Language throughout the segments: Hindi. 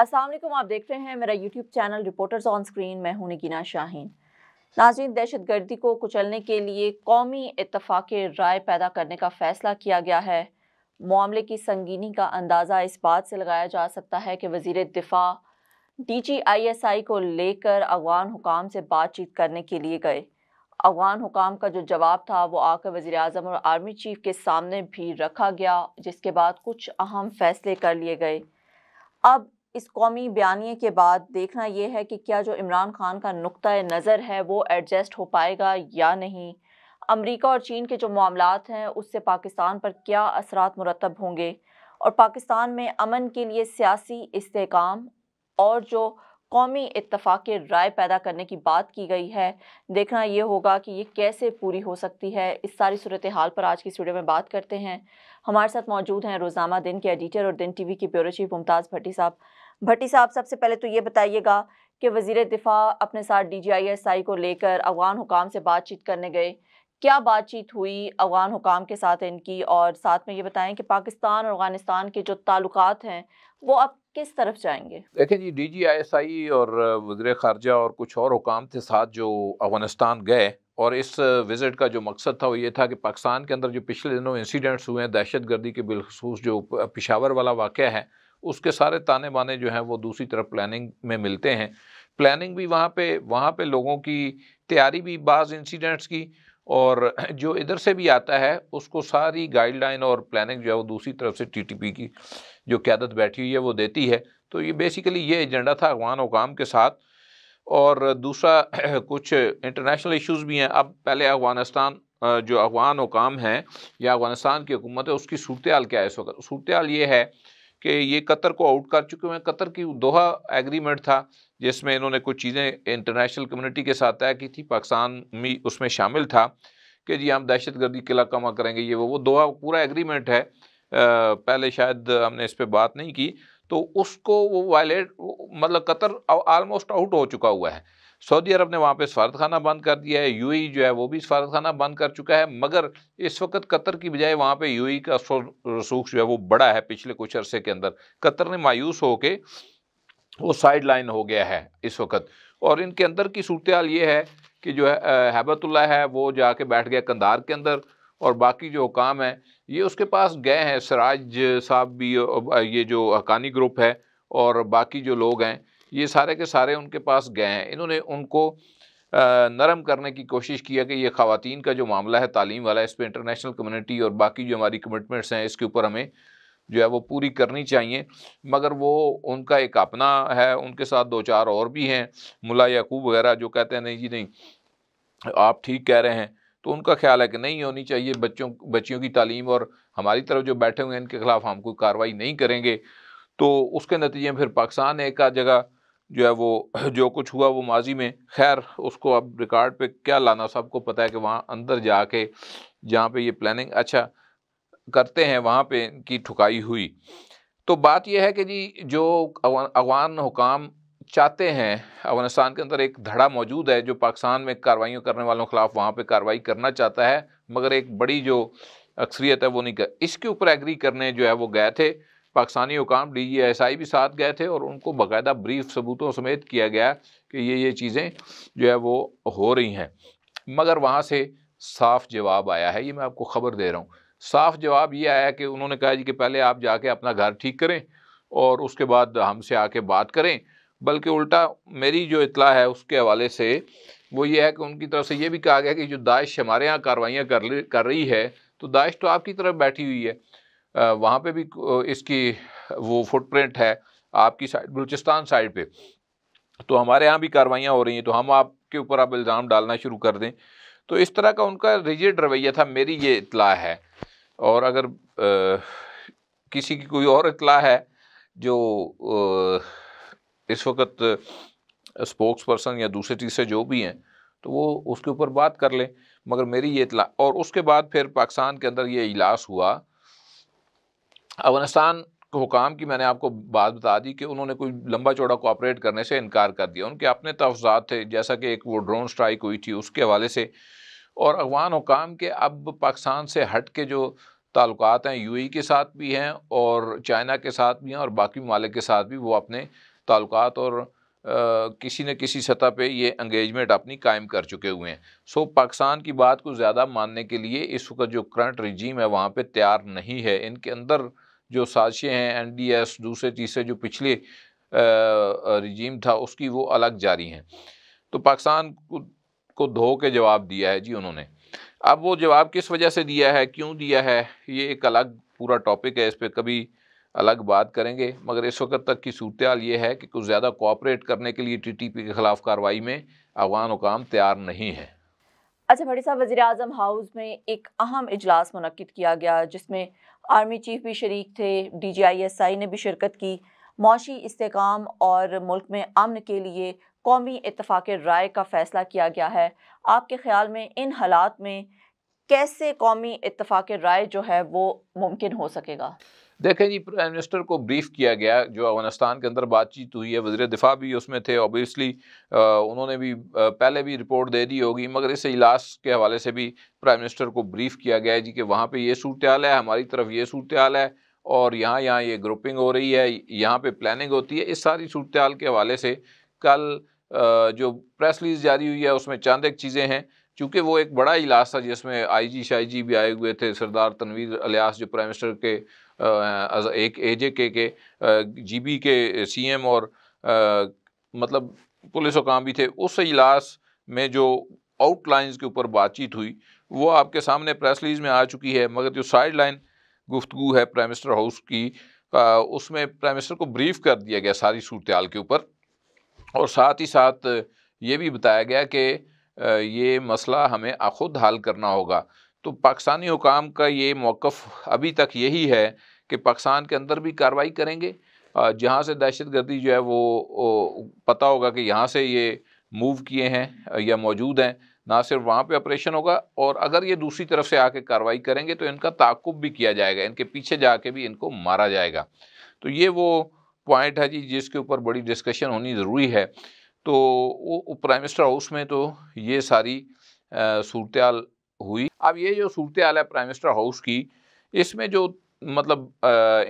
असलम आप देख रहे हैं मेरा YouTube channel reporters on screen मैं हूं नगीना शाहीन नाजीन दहशत गर्दी को कुचलने के लिए कौमी इतफाक़ राय पैदा करने का फ़ैसला किया गया है मामले की संगीनी का अंदाज़ा इस बात से लगाया जा सकता है कि वजीर दिफा D G I S I को लेकर अफगान हुकाम से बातचीत करने के लिए गए अफगान हुकाम का जो जवाब था वो आकर वज़ी अजम और आर्मी चीफ के सामने भी रखा गया जिसके बाद कुछ अहम फ़ैसले कर लिए गए अब इस कौमी बयानी के बाद देखना यह है कि क्या जो इमरान खान का नुकतः नज़र है वो एडजस्ट हो पाएगा या नहीं अमरीका और चीन के जो मामला हैं उससे पाकिस्तान पर क्या असरा मुरतब होंगे और पाकिस्तान में अमन के लिए सियासी इसकाम और जो कौमी इतफाक़ राय पैदा करने की बात की गई है देखना ये होगा कि ये कैसे पूरी हो सकती है इस सारी सूरत हाल पर आज की इस वीडियो में बात करते हैं हमारे साथ मौजूद हैं रोजामा दिन के एडिटर और दिन टीवी के ब्यूरो चीफ मुमताज़ भट्टी साहब भट्टी साहब सबसे पहले तो ये बताइएगा कि वजीर दिफा अपने साथ D G I S I को लेकर अफगान हुकाम से बातचीत करने गए क्या बातचीत हुई अफगान हुकाम के साथ इनकी और साथ में ये बताएं कि पाकिस्तान और अफगानिस्तान के जो ताल्लुक हैं वो अब किस तरफ जाएंगे देखें G D G I S I और वजर खारजा और कुछ और हुकाम थे साथ जो अफगानिस्तान गए और इस विज़िट का जो मकसद था वो ये था कि पाकिस्तान के अंदर जो पिछले दिनों इंसीडेंट्स हुए हैं दहशत गर्दी के बिलखसूस जो पिशावर वाला वाक़ है उसके सारे ताने बाने जो हैं वो दूसरी तरफ प्लानिंग में मिलते हैं प्लानिंग भी वहाँ पे वहाँ पे लोगों की तैयारी भी बाज़ इंसिडेंट्स की और जो इधर से भी आता है उसको सारी गाइडलाइन और प्लानिंग जो है वो दूसरी तरफ से टीटीपी की जो क्यादत बैठी हुई है वो देती है तो ये बेसिकली ये एजेंडा था अफगान हुकाम के साथ और दूसरा कुछ इंटरनेशनल इश्यूज़ भी हैं अब पहले अफगानिस्तान जो अफगान हुकाम हैं या अफगानिस्तान की हुकूमत है उसकी सूरत क्या है इस वक्त सूरत यह ये है कि ये कतर को आउट कर चुके हैं कतर की दोहा एग्रीमेंट था जिसमें इन्होंने कुछ चीज़ें इंटरनेशनल कम्युनिटी के साथ तय की थी पाकिस्तान भी उसमें शामिल था कि जी हम दहशत गर्दी किला कमा करेंगे ये वो वो दोहा पूरा एग्रीमेंट है आ, पहले शायद हमने इस पर बात नहीं की तो उसको वो वायलेट मतलब कतर ऑलमोस्ट आउट हो चुका हुआ है सऊदी अरब ने वहाँ पे सफारतखाना बंद कर दिया है यूएई जो है वो भी सफारतखाना बंद कर चुका है मगर इस वक्त कतर की बजाय वहाँ पे यूएई का रसूख जो है वो बड़ा है पिछले कुछ अरसे के अंदर कतर ने मायूस के वो साइड लाइन हो गया है इस वक्त और इनके अंदर की सूरत हाल ये है कि जो है हैबतुल्ला है वो जाके बैठ गया कंधार के अंदर और बाकी जो हुकाम है ये उसके पास गए हैं सराज साहब भी ये जो हकानी ग्रुप है और बाकी जो लोग हैं ये सारे के सारे उनके पास गए हैं इन्होंने उनको नरम करने की कोशिश किया कि ये ख़वान का जो मामला है तालीम वाला इस पर इंटरनेशनल कम्यूनिटी और बाकी जो हमारी कमिटमेंट्स हैं इसके ऊपर हमें जो है वो पूरी करनी चाहिए मगर वो उनका एक अपना है उनके साथ दो चार और भी हैं मुला याकूब वगैरह जो कहते हैं नहीं जी नहीं आप ठीक कह रहे हैं तो उनका ख्याल है कि नहीं होनी चाहिए बच्चों बच्चियों की तालीम और हमारी तरफ जो बैठे हुए हैं इनके खिलाफ हम कोई कार्रवाई नहीं करेंगे तो उसके नतीजे में फिर पाकिस्तान एक जगह जो है वो जो कुछ हुआ वो माजी में खैर उसको अब रिकॉर्ड पे क्या लाना सबको पता है कि वहाँ अंदर जाके जहाँ पे ये प्लानिंग अच्छा करते हैं वहाँ पे इनकी ठुकाई हुई तो बात यह है कि जी जो अफगान हुकाम चाहते हैं अफगानिस्तान के अंदर एक धड़ा मौजूद है जो पाकिस्तान में कार्रवाइयों करने वालों के ख़िलाफ़ वहाँ पर कार्रवाई करना चाहता है मगर एक बड़ी जो अक्सरियत है वो नहीं कर इसके ऊपर एग्री करने जो है वो गए थे पाकिस्तानी हुकाम डी जी एस आई भी साथ गए थे और उनको बाकायदा ब्रीफ सबूतों समेत किया गया कि ये ये चीज़ें जो है वो हो रही हैं मगर वहाँ से साफ जवाब आया है ये मैं आपको ख़बर दे रहा हूँ साफ जवाब ये आया कि उन्होंने कहा जी कि पहले आप जाके अपना घर ठीक करें और उसके बाद हमसे आके बात करें बल्कि उल्टा मेरी जो इतला है उसके हवाले से वो ये है कि उनकी तरफ से ये भी कहा गया कि जो दाइश हमारे यहाँ कार्रवाइयाँ कर कर रही है तो दाइश तो आपकी तरफ बैठी हुई है वहाँ पे भी इसकी वो फुटप्रिंट है आपकी साइड बलूचिस्तान साइड पे तो हमारे यहाँ भी कार्रवाइयाँ हो रही हैं तो हम आपके ऊपर आप इल्ज़ाम डालना शुरू कर दें तो इस तरह का उनका रिजिड रवैया था मेरी ये इतला है और अगर आ, किसी की कोई और इतला है जो आ, इस वक्त स्पोक्स पर्सन या दूसरे तीसरे जो भी हैं तो वो उसके ऊपर बात कर लें मगर मेरी ये इतला और उसके बाद फिर पाकिस्तान के अंदर ये इजलास हुआ अफगानिस्तान हुकाम की मैंने आपको बात बता दी कि उन्होंने कोई लंबा चौड़ा कोऑपरेट करने से इनकार कर दिया उनके अपने तफजात थे जैसा कि एक वो ड्रोन स्ट्राइक हुई थी उसके हवाले से और अफगान हुकाम के अब पाकिस्तान से हट के जो ताल्लुक हैं यू के साथ भी हैं और चाइना के साथ भी हैं और बाकी ममालिक के साथ भी वो अपने ताल्लुक और किसी न किसी सतह पे ये इंगेजमेंट अपनी कायम कर चुके हुए हैं सो पाकिस्तान की बात को ज़्यादा मानने के लिए इस वक्त जो करंट रिजीम है वहाँ पे तैयार नहीं है इनके अंदर जो साजिशें हैं एन डी एस दूसरे तीसरे जो पिछले रिजीम था उसकी वो अलग जारी हैं तो पाकिस्तान को धो के जवाब दिया है जी उन्होंने अब वो जवाब किस वजह से दिया है क्यों दिया है ये एक अलग पूरा टॉपिक है इस पर कभी अलग बात करेंगे मगर इस वक्त तक की सूरत ये है कि कुछ ज़्यादा कोऑपरेट करने के लिए टी टी पी के ख़िलाफ़ कार्रवाई में अफगान हुकाम तैयार नहीं है अच्छा भट्टी साहब वजी अजम हाउस में एक अहम इजलास मनकद किया गया जिसमें आर्मी चीफ भी शरीक थे D G I S I ने भी शिरकत की मौशी इसकाम और मुल्क में अमन के लिए कौमी इतफाक़ राय का फ़ैसला किया गया है आपके ख्याल में इन हालात में कैसे कौमी इतफाक़ राय जो है वो मुमकिन हो सकेगा देखें जी प्राइम मिनिस्टर को ब्रीफ किया गया जो अफगानिस्तान के अंदर बातचीत हुई है वजी दिफा भी उसमें थे ऑब्वियसली उन्होंने भी पहले भी रिपोर्ट दे दी होगी मगर इस इजलास के हवाले से भी प्राइम मिनिस्टर को ब्रीफ किया गया है जी कि वहाँ पर ये सूरत हाल है हमारी तरफ ये सूरत हाल है और यहाँ यहाँ ये ग्रुपिंग हो रही है यहाँ पर प्लानिंग होती है इस सारी सूरत हाल के हवाले से कल जो प्रेस रिलीज जारी हुई है उसमें चांद एक चीज़ें हैं चूँकि वो एक बड़ा इलास था जिसमें आई जी शाई जी भी आए हुए थे सरदार तनवीर अलियास जो प्राइम मिनिस्टर के एक ए जे के के जी बी के सी एम और आ, मतलब पुलिस हुकाम भी थे उस इजलास में जो आउटलाइंस के ऊपर बातचीत हुई वो आपके सामने प्रेस रिलीज में आ चुकी है मगर जो साइड लाइन गुफ्तु है प्राइम मिनिस्टर हाउस की आ, उसमें प्राइम मिनिस्टर को ब्रीफ कर दिया गया सारी सूरत के ऊपर और साथ ही साथ ये भी बताया गया कि ये मसला हमें खुद हल करना होगा तो पाकिस्तानी हुकाम का ये मौक़ अभी तक यही है कि पाकिस्तान के अंदर भी कार्रवाई करेंगे जहाँ से दहशत गर्दी जो है वो पता होगा कि यहाँ से ये मूव किए हैं या मौजूद हैं ना सिर्फ वहाँ पे ऑपरेशन होगा और अगर ये दूसरी तरफ से आके कार्रवाई करेंगे तो इनका ताकुब भी किया जाएगा इनके पीछे जाके भी इनको मारा जाएगा तो ये वो पॉइंट है जी जिसके ऊपर बड़ी डिस्कशन होनी ज़रूरी है तो वो प्राइम मिनिस्टर हाउस में तो ये सारी सूरत हुई अब ये जो सूरत आल है प्राइम मिनिस्टर हाउस की इसमें जो मतलब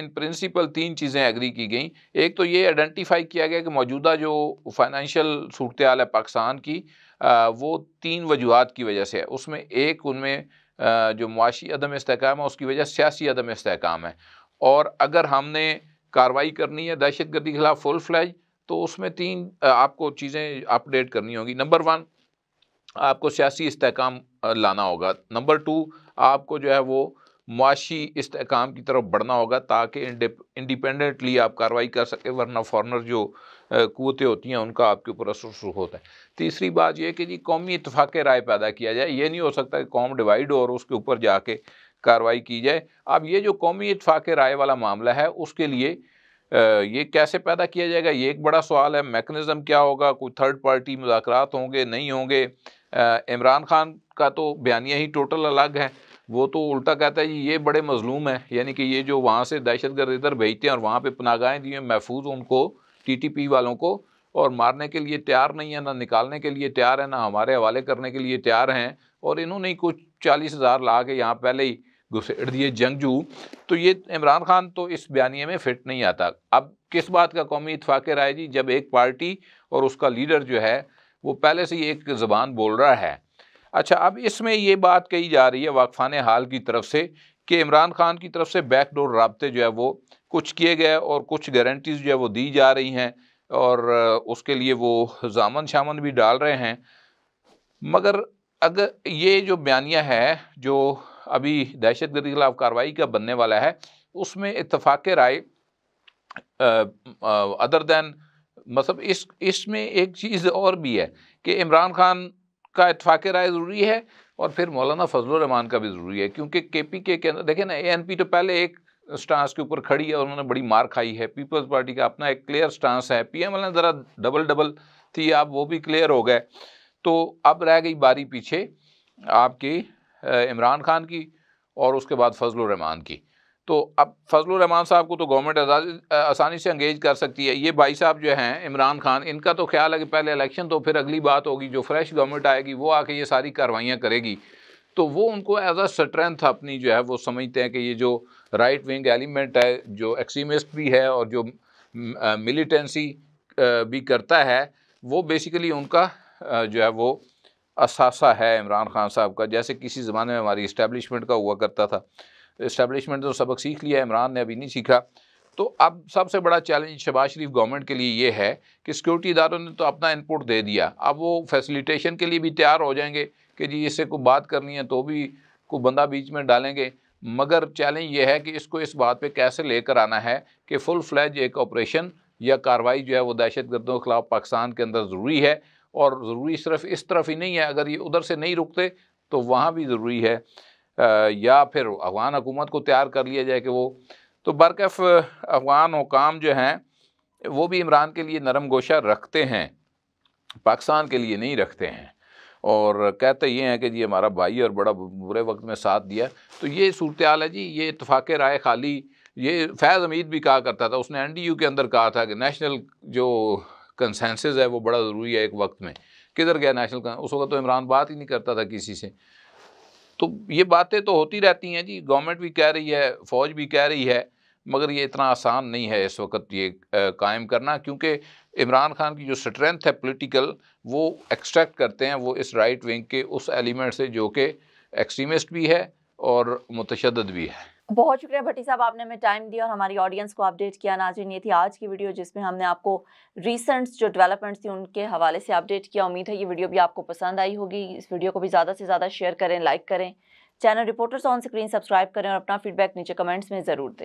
इन प्रिंसिपल तीन चीज़ें एग्री की गई एक तो ये आइडेंटिफाई किया गया कि मौजूदा जो फाइनेंशियल सूरत आल है पाकिस्तान की आ, वो तीन वजूहत की वजह से है उसमें एक उनमें जो मुआशी अदम इसकाम है उसकी वजह सियासी अदम इसकाम है और अगर हमने कार्रवाई करनी है दहशत गर्दी के खिलाफ फुल फ्लैज तो उसमें तीन आपको चीज़ें अपडेट करनी होगी नंबर वन आपको सियासी इसकाम लाना होगा नंबर टू आपको जो है वो मुआशी इसकाम की तरफ बढ़ना होगा ताकि इंडिपेंडेंटली आप कार्रवाई कर सकें वरना फॉरनर जो कुतें होती हैं उनका आपके ऊपर असर शुरू होता है तीसरी बात यह कि जी कौमी इतफाक़ राय पैदा किया जाए ये नहीं हो सकता कि कौम डिवाइड हो और उसके ऊपर जाके कार्रवाई की जाए अब ये जो कौमी इतफाक़ राय वाला मामला है उसके लिए ये कैसे पैदा किया जाएगा ये एक बड़ा सवाल है मेकनिज़म क्या होगा कोई थर्ड पार्टी मुजाकर होंगे नहीं होंगे इमरान खान का तो बयानिया ही टोटल अलग है वो तो उल्टा कहता है जी ये बड़े मजलूम हैं यानी कि ये जो वहाँ से दहशत गर्द इधर भेजते हैं और वहाँ पर पनागाहें दी हैं महफूज उनको टी टी पी वालों को और मारने के लिए तैयार नहीं है ना निकालने के लिए तैयार है ना हमारे हवाले करने के लिए तैयार हैं और इन्होंने ही कुछ चालीस हज़ार ला के यहाँ पहले ही घुसेड़ दिए जंगजू तो ये इमरान खान तो इस बयानिए में फिट नहीं आता अब किस बात का कौमी इतफाक़ राय जी जब एक पार्टी और उसका लीडर जो है वो पहले से ही एक ज़बान बोल रहा है अच्छा अब इसमें ये बात कही जा रही है वाकफान हाल की तरफ से कि इमरान खान की तरफ से बैकडोर रबते जो है वो कुछ किए गए और कुछ गारंटीज़ जो है वो दी जा रही हैं और उसके लिए वो जामन शामन भी डाल रहे हैं मगर अगर ये जो बयानिया है जो अभी दहशत गर्दी के खिलाफ कार्रवाई का बनने वाला है उसमें इतफाक़ राय अदर दैन मतलब इस इसमें एक चीज़ और भी है कि इमरान खान का इतफाक़ राय ज़रूरी है और फिर मौलाना रहमान का भी ज़रूरी है क्योंकि के पी के अंदर देखें ना ए एन पी तो पहले एक स्टांस के ऊपर खड़ी है और उन्होंने बड़ी मार खाई है पीपल्स पार्टी का अपना एक क्लियर स्टांस है पी एम एल ने ज़रा डबल डबल थी आप वो भी क्लियर हो गए तो अब रह गई बारी पीछे आपकी इमरान खान की और उसके बाद फजल रहमान की तो अब फजल रहमान साहब को तो गवर्नमेंट आसानी से अंगेज कर सकती है ये भाई साहब जो हैं इमरान खान इनका तो ख्याल है कि पहले इलेक्शन तो फिर अगली बात होगी जो फ्रेश गवर्नमेंट आएगी वो आके ये सारी कार्रवाइयाँ करेगी तो वो उनको एज अ स्ट्रेंथ अपनी जो है वो समझते हैं कि ये जो राइट विंग एलिमेंट है जो एक्सीमिस्ट भी है और जो मिलिटेंसी भी करता है वो बेसिकली उनका जो है वो असासा है इमरान खान साहब का जैसे किसी ज़माने में हमारी इस्टेब्लिशमेंट का हुआ करता था इस्टेबलिशमेंट तो सबक सीख लिया इमरान ने अभी नहीं सीखा तो अब सबसे बड़ा चैलेंज शबाज शरीफ गवर्नमेंट के लिए ये है कि सिक्योरिटी इदारों ने तो अपना इनपुट दे दिया अब वो फैसिलिटेशन के लिए भी तैयार हो जाएंगे कि जी इससे कोई बात करनी है तो भी कोई बंदा बीच में डालेंगे मगर चैलेंज ये है कि इसको इस बात पे कैसे लेकर आना है कि फुल फ्लैज एक ऑपरेशन या कार्रवाई जो है वो दहशत गर्दों के ख़िलाफ़ पाकिस्तान के अंदर ज़रूरी है और ज़रूरी सिर्फ इस तरफ ही नहीं है अगर ये उधर से नहीं रुकते तो वहाँ भी ज़रूरी है या फिर अफ़गान हुकूमत को तैयार कर लिया जाए कि वो तो बरकफ़ अफ़गान हुकाम जो हैं वो भी इमरान के लिए नरम गोशा रखते हैं पाकिस्तान के लिए नहीं रखते हैं और कहते ये हैं कि जी हमारा भाई और बड़ा बुरे वक्त में साथ दिया तो ये सूरत हाल है जी ये इतफाक़ राय खाली ये फैज़ अमीद भी कहा करता था उसने एन डी यू के अंदर कहा था कि नेशनल जो कंसेंसस है वो बड़ा ज़रूरी है एक वक्त में किधर गया नेशनल उस वक्त तो इमरान बात ही नहीं करता था किसी से तो ये बातें तो होती रहती हैं जी गवर्नमेंट भी कह रही है फ़ौज भी कह रही है मगर ये इतना आसान नहीं है इस वक्त ये कायम करना क्योंकि इमरान खान की जो स्ट्रेंथ है पॉलिटिकल वो एक्सट्रैक्ट करते हैं वो इस राइट विंग के उस एलिमेंट से जो कि एक्सट्रीमिस्ट भी है और मुतशद भी है बहुत शुक्रिया भट्टी साहब आपने हमें टाइम दिया और हमारी ऑडियंस को अपडेट किया नाजिन ये थी आज की वीडियो जिसमें हमने आपको रिसेंट जो डेवलपमेंट्स थी उनके हवाले से अपडेट किया उम्मीद है ये वीडियो भी आपको पसंद आई होगी इस वीडियो को भी ज़्यादा से ज़्यादा शेयर करें लाइक करें channel reporters on screen subscribe करें और अपना फीडबैक नीचे कमेंट्स में ज़रूर दें